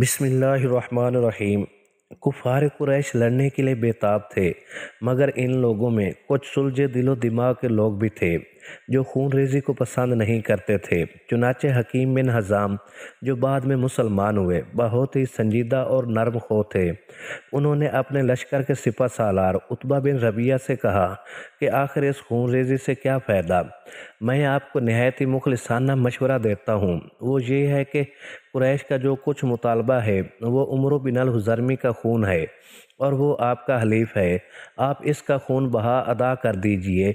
बिसमीम कुफार कुरैश लड़ने के लिए बेताब थे मगर इन लोगों में कुछ सुलझे दिलो दिमाग के लोग भी थे जो खून रेजी को पसंद नहीं करते थे चुनाचे हकीम बिन हज़ाम जो बाद में मुसलमान हुए बहुत ही संजीदा और नर्म खो थे उन्होंने अपने लश्कर के सिपा सालार उतबा बिन रबिया से कहा कि आखिर इस खून रेजी से क्या फ़ायदा मैं आपको नहायत ही मुखलसाना मशवरा देता हूँ वो ये है कि क्रैश का जो कुछ मुतालबा है वो उम्र बिनल हजरमी का खून है और वो आपका हलीफ है आप इसका खून बहा अदा कर दीजिए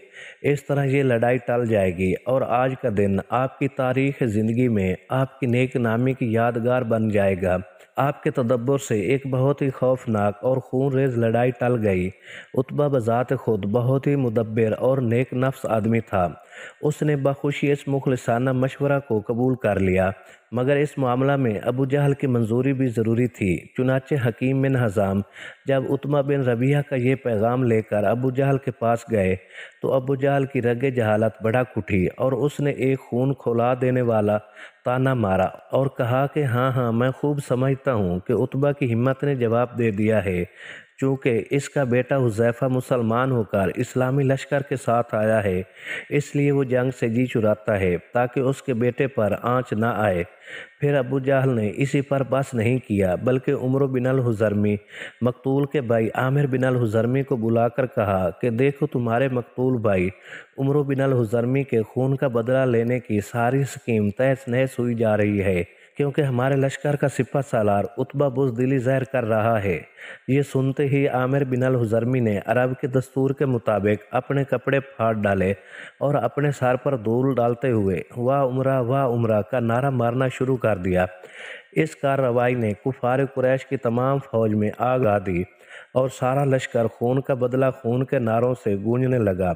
इस तरह ये लड़ाई टल जाएगी और आज का दिन आपकी तारीख ज़िंदगी में आपकी नेक नामी की यादगार बन जाएगा आपके तदब्बर से एक बहुत ही खौफनाक और खून रेज लड़ाई टल गई उतबा बज़ात खुद बहुत ही मुदब्बर और नेक नफ्स आदमी था उसने बखुशी इस मुखलसाना मशवरा को कबूल कर लिया मगर इस मामला में अबू जहल की मंजूरी भी ज़रूरी थी चुनाचे हकीम बिन हज़ाम जब उतमा बिन रबिया का ये पैगाम लेकर अबू जहल के पास गए तो अबू जहल की रग जहालत बढ़ा कुठी और उसने एक खून खोला देने वाला ताना मारा और कहा कि हाँ हाँ मैं खूब समझता हूँ कि उतबा की हिम्मत ने जवाब दे दिया है चूँकि इसका बेटा हुजैफा मुसलमान होकर इस्लामी लश्कर के साथ आया है इसलिए वो जंग से जी चुराता है ताकि उसके बेटे पर आंच ना आए फिर अबू जहल ने इसी पर बस नहीं किया बल्कि उम्र बिन अल हुजरमी मकतूल के भाई आमिर बिन अल हुजरमी को बुलाकर कहा कि देखो तुम्हारे मकतूल भाई उम्र बिन अल हुजरमी के खून का बदला लेने की सारी स्कीम तहस नहस हुई जा रही है क्योंकि हमारे लश्कर का सिपा सालार उतबा बुज दिली जहर कर रहा है ये सुनते ही आमिर बिनल हुजरमी ने अरब के दस्तूर के मुताबिक अपने कपड़े फाड़ डाले और अपने सार पर धूल डालते हुए वाह उम्रा वाह उम्रा का नारा मारना शुरू कर दिया इस कार्रवाई ने कुफार कुरैश की तमाम फौज में आग आ दी और सारा लश्कर खून का बदला खून के नारों से गूंजने लगा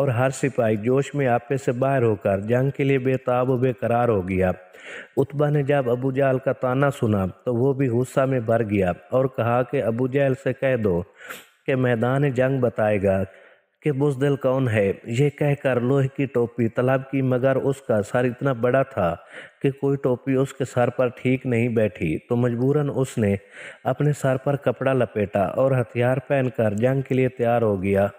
और हर सिपाही जोश में आपे से बाहर होकर जंग के लिए बेताब बेकरार हो गया उतबा ने जब अबू जाल का ताना सुना तो वो भी गुस्सा में भर गया और कहा कि अबू जहल से कह दो कि मैदान जंग बताएगा कि बुजदिल कौन है यह कहकर लोहे की टोपी तालाब की मगर उसका सर इतना बड़ा था कि कोई टोपी उसके सर पर ठीक नहीं बैठी तो मजबूरन उसने अपने सर पर कपड़ा लपेटा और हथियार पहनकर जंग के लिए तैयार हो गया